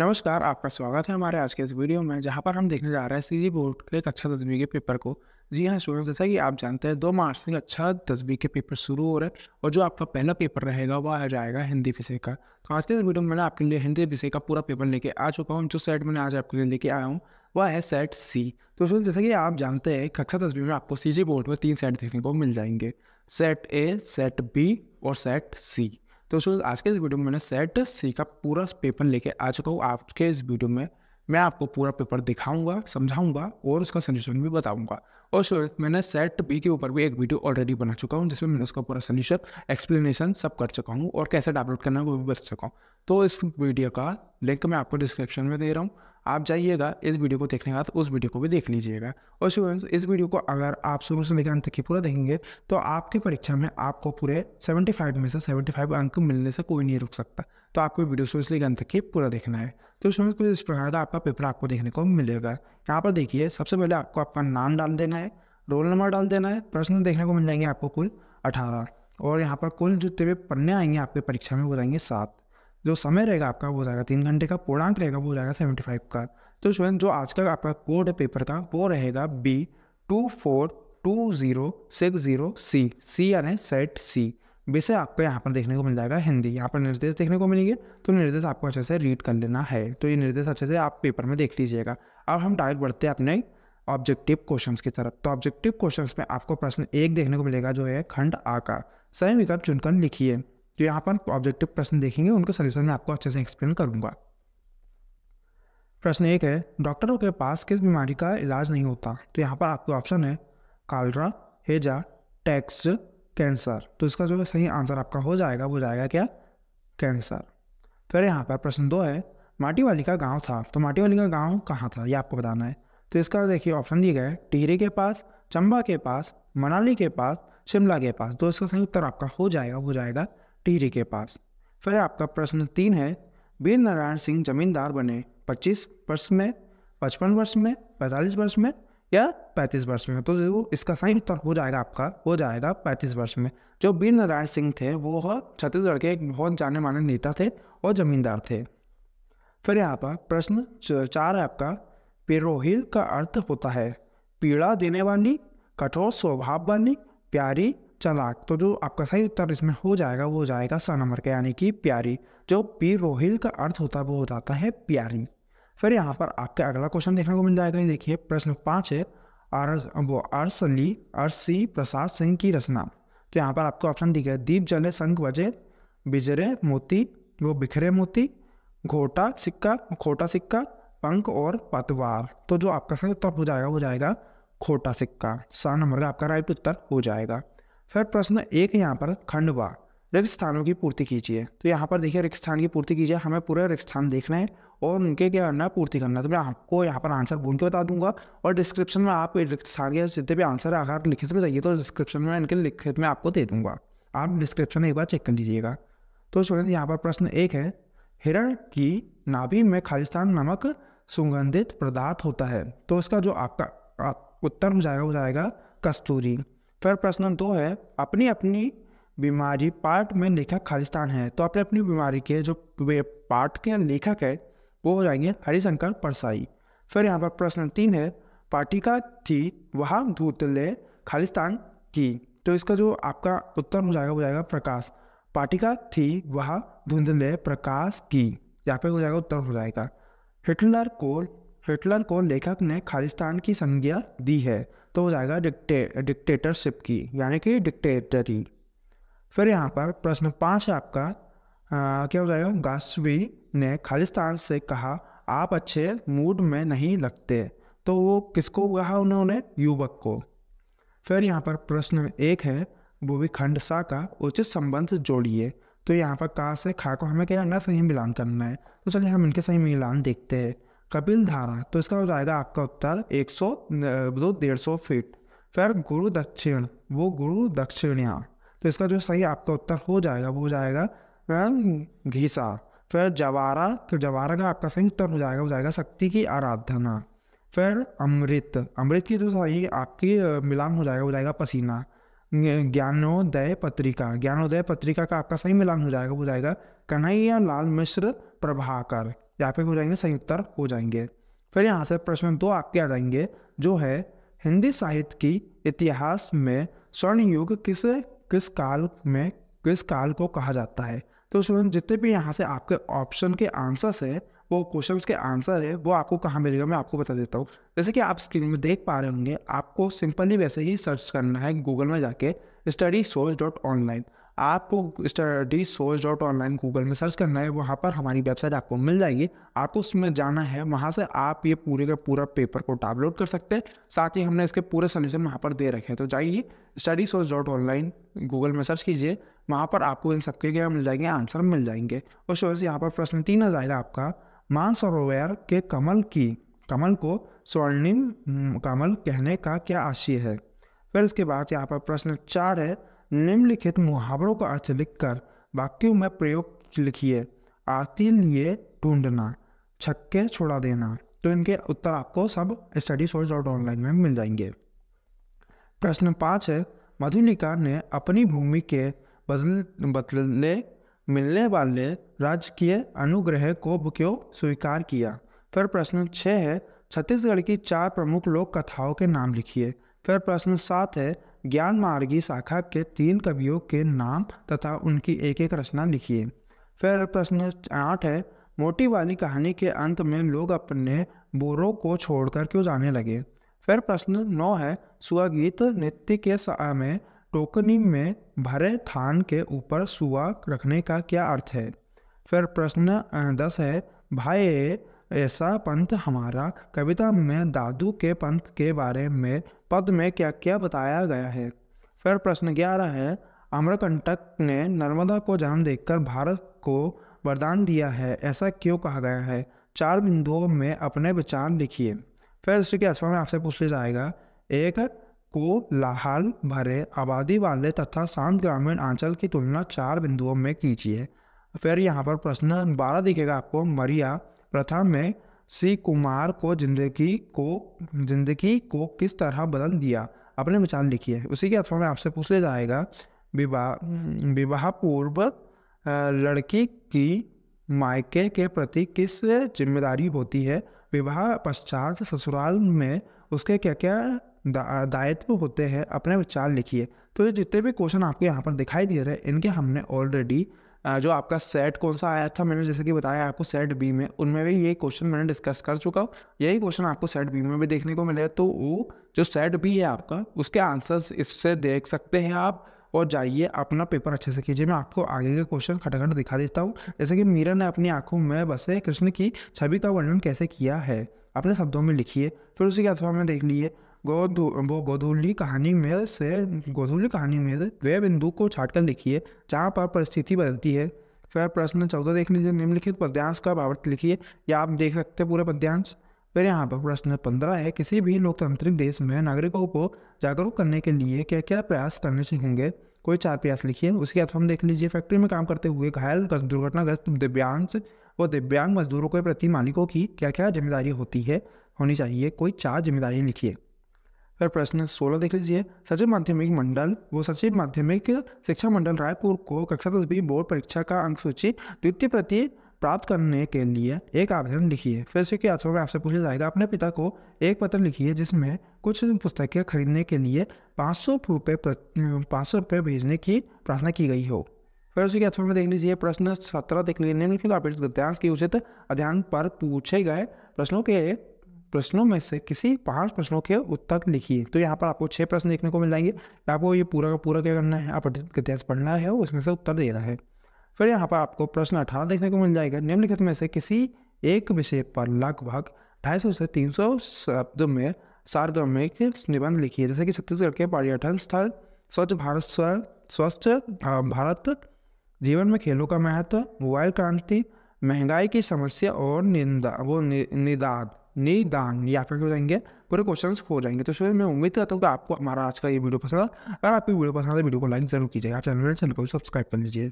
नमस्कार आपका स्वागत है हमारे आज के इस वीडियो में जहां पर हम देखने जा रहे हैं सी बोर्ड के कक्षा अच्छा दसवीं के पेपर को जी हाँ स्टूडेंट जैसा कि आप जानते हैं दो मार्च से कक्षा अच्छा दसवीं के पेपर शुरू हो रहे हैं और जो आपका पहला पेपर रहेगा वह आ जाएगा हिंदी विषय का तो आज के वीडियो में मैंने आपके लिए हिंदी विषय का पूरा पेपर लेके आ चुका हूँ जो सेट मैंने आज आपके लिए लेके आया हूँ वह है सेट सी तो उसमें जैसा कि आप जानते हैं कक्षा अच्छा दसवीं में आपको सी बोर्ड में तीन सेट देखने को मिल जाएंगे सेट ए सेट बी और सेट सी तो सो आज के इस वीडियो में मैंने सेट सी का पूरा पेपर लेके आ चुका तो हूँ आपके इस वीडियो में मैं आपको पूरा पेपर दिखाऊंगा समझाऊंगा और उसका सोल्यूशन भी बताऊंगा और सो मैंने सेट बी के ऊपर भी एक वीडियो ऑलरेडी बना चुका हूँ जिसमें मैंने उसका पूरा सोल्यूशन एक्सप्लेनेशन सब कर चुका हूँ और कैसे डाउनलोड करना है वो भी बच चुका हूँ तो इस वीडियो का लिंक मैं आपको डिस्क्रिप्शन में दे रहा हूँ आप जाइएगा इस वीडियो को देखने के बाद उस वीडियो को भी देख लीजिएगा और स्टूडेंट्स इस वीडियो को अगर आप शुरू से लेकर अंत तक पूरा देखेंगे तो आपकी परीक्षा में आपको पूरे 75 में से 75 अंक मिलने से कोई नहीं रुक सकता तो आपको वीडियो शुरू से लेकर अंत तक पूरा देखना है तो स्टूडेंट्स कुछ इस प्रकार का आपका पेपर आपको देखने को मिलेगा यहाँ पर देखिए सबसे पहले आपको आपका नाम डाल देना है रोल नंबर डाल देना है प्रश्न देखने को मिल जाएंगे आपको कुल अठारह और यहाँ पर कुल जितने पन्ने आएंगे आपके परीक्षा में वो रहेंगे सात जो समय रहेगा आपका वो जाएगा तीन घंटे का पूर्णांक रहेगा वो जाएगा सेवेंटी फाइव का तो स्टूडेंट जो आज का आपका कोड है पेपर का वो रहेगा B two four two zero six zero C C यानी सेट सी वैसे आपको यहाँ पर देखने को मिल जाएगा हिंदी यहाँ पर निर्देश देखने को मिलेंगे तो निर्देश आपको अच्छे से रीड कर लेना है तो ये निर्देश अच्छे से आप पेपर में देख लीजिएगा अब हम डायरेक्ट बढ़ते हैं अपने ऑब्जेक्टिव क्वेश्चंस की तरफ तो ऑब्जेक्टिव क्वेश्चंस में आपको प्रश्न एक देखने को मिलेगा जो है खंड आ का सही विकल्प चुनकर लिखिए तो यहाँ पर ऑब्जेक्टिव प्रश्न देखेंगे उनके सजेशन में आपको अच्छे से एक्सप्लेन करूँगा प्रश्न एक है डॉक्टरों के पास किस बीमारी का इलाज नहीं होता तो यहाँ पर आपके ऑप्शन है कालरा हेजा टैक्स कैंसर तो इसका जो सही आंसर आपका हो जाएगा वो जाएगा क्या कैंसर फिर यहाँ पर प्रश्न दो है माटी वाली का गांव था तो माटी वाली का गांव कहाँ था ये आपको बताना है तो इसका देखिए ऑप्शन दिए गए टिहरी के पास चंबा के पास मनाली के पास शिमला के पास तो इसका सही उत्तर आपका हो जाएगा वो जाएगा टीरी के पास फिर आपका प्रश्न तीन है वीर नारायण सिंह जमींदार बने 25 वर्ष में 55 वर्ष में 45 वर्ष में या 35 वर्ष में तो वो इसका सही उत्तर तो हो जाएगा आपका हो जाएगा 35 वर्ष में जो वीर नारायण सिंह थे वो छत्तीसगढ़ के एक बहुत जाने माने नेता थे और जमींदार थे फिर यहाँ पर प्रश्न चार है आपका पिरोहिल का अर्थ होता है पीड़ा देने वाली कठोर स्वभाव वाली प्यारी चलाक तो जो आपका सही उत्तर इसमें हो जाएगा वो हो जाएगा स नंबर का यानी कि प्यारी जो पी रोहिल का अर्थ होता है वो हो जाता है प्यारी फिर यहाँ पर आपके अगला क्वेश्चन देखने को मिल जाएगा ये देखिए प्रश्न पाँच है अर्स वो अर्सली अर्सी प्रसाद सिंह की रचना तो यहाँ पर आपको ऑप्शन दिखे है दीप जले संघ वजे बिजरे मोती वो बिखरे मोती घोटा सिक्का खोटा सिक्का पंख और पतवार तो जो आपका सही उत्तर हो जाएगा वो जाएगा खोटा सिक्का सा नंबर का आपका राइट उत्तर हो जाएगा फिर प्रश्न एक यहाँ पर खंडवा रिक्त स्थानों की पूर्ति कीजिए तो यहाँ पर देखिए रिक्त स्थान की पूर्ति कीजिए हमें पूरे रिक्त स्थान देखना है और उनके क्या करना है पूर्ति करना है तो मैं आपको यहाँ पर आंसर ढूंढ के बता दूंगा और डिस्क्रिप्शन में आप रिक्त स्थान के जितने भी आंसर अगर लिखित में चाहिए तो डिस्क्रिप्शन तो में इनके लिखित में आपको दे दूंगा आप डिस्क्रिप्शन एक बार चेक कर लीजिएगा तो स्टूडेंट यहाँ पर प्रश्न एक है हिरण की नाभि में खालिस्तान नामक सुगंधित पदार्थ होता है तो इसका जो आपका उत्तर हो जाएगा वो जाएगा कस्तूरी फिर प्रश्न दो है अपनी अपनी बीमारी पार्ट में लेखक खालिस्तान है तो अपने अपनी बीमारी के जो पार्ट के लेखक है वो हो जाएंगे हरिशंकर परसाई फिर यहाँ पर प्रश्न तीन है पाटिका थी वह धूतले खालिस्तान की तो इसका जो आपका उत्तर हो जाएगा वो जाएगा प्रकाश पाटिका थी वह धुंधले प्रकाश की यहाँ पे हो जाएगा उत्तर हो जाएगा हिटलर को हिटलर को लेखक ने खालिस्तान की संज्ञा दी है तो हो जाएगा डिक्टे डिक्टेटरशिप की यानी कि डिक्टेटरी फिर यहाँ पर प्रश्न पाँच आपका आ, क्या हो जाएगा गास्वी ने खालिस्तान से कहा आप अच्छे मूड में नहीं लगते तो वो किसको कहा उन्होंने युवक को फिर यहाँ पर प्रश्न एक है वो भी खंडसा का उचित संबंध जोड़िए तो यहाँ पर का से खा को हमें क्या करना सही मिलान करना है तो चलिए हम इनके सही मिलान देखते हैं कपिल धारा तो इसका हो जाएगा आपका उत्तर एक सौ दो डेढ़ सौ फीट फिर गुरु दक्षिण वो गुरु दक्षिणिया तो इसका जो सही आपका उत्तर हो जाएगा वो हो जाएगा घीसा फिर जवारा तो जवारा का आपका सही उत्तर हो जाएगा हो जाएगा शक्ति की आराधना फिर अमृत अमृत की जो सही आपकी मिलान हो जाएगा वो जाएगा पसीना ज्ञानोदय पत्रिका ज्ञानोदय पत्रिका का आपका सही मिलान हो जाएगा वो जाएगा कन्हैया लाल मिश्र प्रभाकर यहाँ फिर हो जाएंगे सही उत्तर हो जाएंगे फिर यहाँ से प्रश्न दो आपके आ जाएंगे जो है हिंदी साहित्य की इतिहास में स्वर्ण युग किस किस काल में किस काल को कहा जाता है तो स्टूडेंट जितने भी यहाँ से आपके ऑप्शन के आंसर्स है वो क्वेश्चन के आंसर है वो आपको कहाँ मिलेगा मैं आपको बता देता हूँ जैसे कि आप स्क्रीन में देख पा रहे होंगे आपको सिंपली वैसे ही सर्च करना है गूगल में जाके स्टडी सोर्स डॉट ऑनलाइन आपको study source dot online Google में सर्च करना है वहाँ पर हमारी वेबसाइट आपको मिल जाएगी आपको उसमें जाना है वहाँ से आप ये पूरे का पूरा पेपर को डाउनलोड कर सकते हैं साथ ही हमने इसके पूरे सोल्यूशन वहाँ पर दे रखे हैं तो जाइए study source dot online Google में सर्च कीजिए वहाँ पर आपको इन सबके क्या मिल जाएंगे आंसर मिल जाएंगे और शोर यहाँ पर प्रश्न तीन आ आपका मानसरोवर के कमल की कमल को स्वर्णिम कमल कहने का क्या आशय है फिर इसके बाद यहाँ पर प्रश्न चार है निम्नलिखित मुहावरों का अर्थ लिखकर वाक्यों में प्रयोग लिखिए आरती लिए ढूंढना छक्के छोड़ा देना तो इनके उत्तर आपको सब स्टडी सोर्स डॉट ऑनलाइन में मिल जाएंगे प्रश्न पाँच है मधुलिका ने अपनी भूमि के बदल बदलने मिलने वाले राजकीय अनुग्रह को क्यों स्वीकार किया फिर प्रश्न छः है छत्तीसगढ़ की चार प्रमुख लोक कथाओं के नाम लिखिए फिर प्रश्न सात है ज्ञान मार्गी शाखा के तीन कवियों के नाम तथा उनकी एक एक रचना लिखिए फिर प्रश्न आठ है मोटी वाली कहानी के अंत में लोग अपने बोरों को छोड़कर क्यों जाने लगे फिर प्रश्न नौ है सुगीत नृत्य के समय टोकनी में भरे थान के ऊपर सुआ रखने का क्या अर्थ है फिर प्रश्न दस है भाई ऐसा पंथ हमारा कविता में दादू के पंथ के बारे में पद में क्या क्या बताया गया है फिर प्रश्न ग्यारह है अमरकंटक ने नर्मदा को जान देखकर भारत को वरदान दिया है ऐसा क्यों कहा गया है चार बिंदुओं में अपने विचार लिखिए फिर इसके अस्वा में आपसे पूछ लिया जाएगा एक को लाहाल भरे आबादी वाले तथा शांत ग्रामीण आंचल की तुलना चार बिंदुओं में कीजिए फिर यहाँ पर प्रश्न बारह दिखेगा आपको मरिया प्रथा में श्री कुमार को जिंदगी को जिंदगी को किस तरह बदल दिया अपने विचार लिखिए उसी के अथवा में आपसे पूछ लिया जाएगा विवाह विवाह पूर्व लड़की की मायके के प्रति किस जिम्मेदारी होती है विवाह पश्चात ससुराल में उसके क्या क्या दा, दायित्व होते हैं अपने विचार लिखिए तो ये जितने भी क्वेश्चन आपके यहाँ पर दिखाई दे रहे हैं इनके हमने ऑलरेडी जो आपका सेट कौन सा आया था मैंने जैसे कि बताया आपको सेट बी में उनमें भी यही क्वेश्चन मैंने डिस्कस कर चुका हूँ यही क्वेश्चन आपको सेट बी में भी देखने को मिलेगा तो वो जो सेट बी है आपका उसके आंसर्स इससे देख सकते हैं आप और जाइए अपना पेपर अच्छे से कीजिए मैं आपको आगे के क्वेश्चन खटाखट दिखा देता हूँ जैसे कि मीरा ने अपनी आंखों में बसे कृष्ण की छवि का वर्णन कैसे किया है अपने शब्दों में लिखिए फिर उसी के अथवा में देख लीजिए गोधू वो गोधूली कहानी में से गोधूली कहानी में वे बिंदु को छाटकर लिखिए जहाँ पर परिस्थिति बदलती है फिर प्रश्न चौदह देख लीजिए निम्नलिखित पद्यांश का भावार्थ लिखिए या आप देख सकते हैं पूरा पद्यांश फिर यहाँ पर प्रश्न पंद्रह है किसी भी लोकतांत्रिक देश में नागरिकों को जागरूक करने के लिए क्या क्या प्रयास करने से होंगे कोई चार प्रयास लिखिए उसके बाद हम देख लीजिए फैक्ट्री में काम करते हुए घायल दुर्घटनाग्रस्त दिव्यांग व दिव्यांग मजदूरों के प्रति मालिकों की क्या क्या जिम्मेदारी होती है होनी चाहिए कोई चार जिम्मेदारी लिखिए सर प्रश्न सोलह देख लीजिए सचिव माध्यमिक मंडल वो सचिव माध्यमिक शिक्षा मंडल रायपुर को कक्षा दसवीं बोर्ड परीक्षा का अंक सूची द्वितीय प्रति प्राप्त करने के लिए एक आवेदन लिखिए फिर से के आंसरों में आपसे पूछा जाएगा अपने पिता को एक पत्र लिखिए जिसमें कुछ पुस्तकें खरीदने के लिए पाँच सौ रुपये पाँच सौ रुपये भेजने की प्रार्थना की गई हो फिर उसी के आंसरों में देख लीजिए प्रश्न सत्रह देख लीजिए निम्नलिखित अपेक्षित गद्यांश के उचित अध्ययन पर पूछे गए प्रश्नों के प्रश्नों में से किसी पांच प्रश्नों के उत्तर लिखिए तो यहाँ पर आपको छः प्रश्न देखने को मिल जाएंगे तो आपको ये पूरा का पूरा क्या करना है आप इतिहास पढ़ना है उसमें से उत्तर देना है फिर यहाँ पर आपको प्रश्न अठारह देखने को मिल जाएगा निम्नलिखित में से किसी एक विषय पर लगभग ढाई सौ से तीन सौ शब्द में सार्वजनिक निबंध लिखिए जैसे कि छत्तीसगढ़ के पर्यटन स्थल स्वच्छ भारत स्वस्थ भारत जीवन में खेलों का महत्व मोबाइल क्रांति महंगाई की समस्या और निंदा वो नि, निदाद दान या आपके हो जाएंगे पूरे क्वेश्चन हो जाएंगे तो फिर मैं उम्मीद करता हूँ कि आपको हमारा आज का ये वीडियो पसंद आया अगर आपको वीडियो पसंद आए तो वीडियो को लाइक जरूर कीजिए आप चैनल चैनल को सब्सक्राइब कर लीजिए